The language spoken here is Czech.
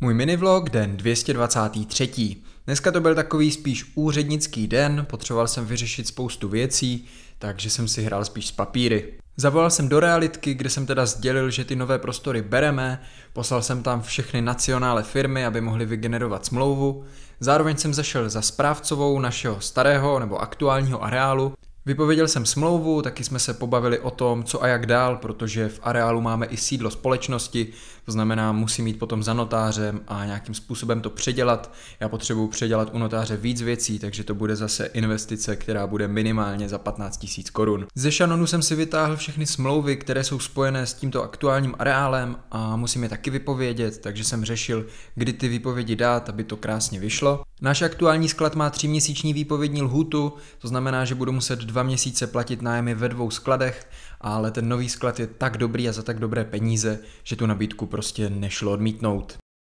Můj minivlog, den 223. Dneska to byl takový spíš úřednický den, potřeboval jsem vyřešit spoustu věcí, takže jsem si hrál spíš s papíry. Zavolal jsem do realitky, kde jsem teda sdělil, že ty nové prostory bereme, poslal jsem tam všechny nacionále firmy, aby mohli vygenerovat smlouvu, zároveň jsem zašel za správcovou našeho starého nebo aktuálního areálu Vypověděl jsem smlouvu, taky jsme se pobavili o tom, co a jak dál, protože v areálu máme i sídlo společnosti, to znamená, musím jít potom za notářem a nějakým způsobem to předělat. Já potřebuji předělat u notáře víc věcí, takže to bude zase investice, která bude minimálně za 15 000 korun. Ze Shannonu jsem si vytáhl všechny smlouvy, které jsou spojené s tímto aktuálním areálem a musím je taky vypovědět, takže jsem řešil, kdy ty vypovědi dát, aby to krásně vyšlo. Náš aktuální sklad má tříměsíční výpovědní lhutu. to znamená, že budu muset dva měsíce platit nájmy ve dvou skladech, ale ten nový sklad je tak dobrý a za tak dobré peníze, že tu nabídku prostě nešlo odmítnout.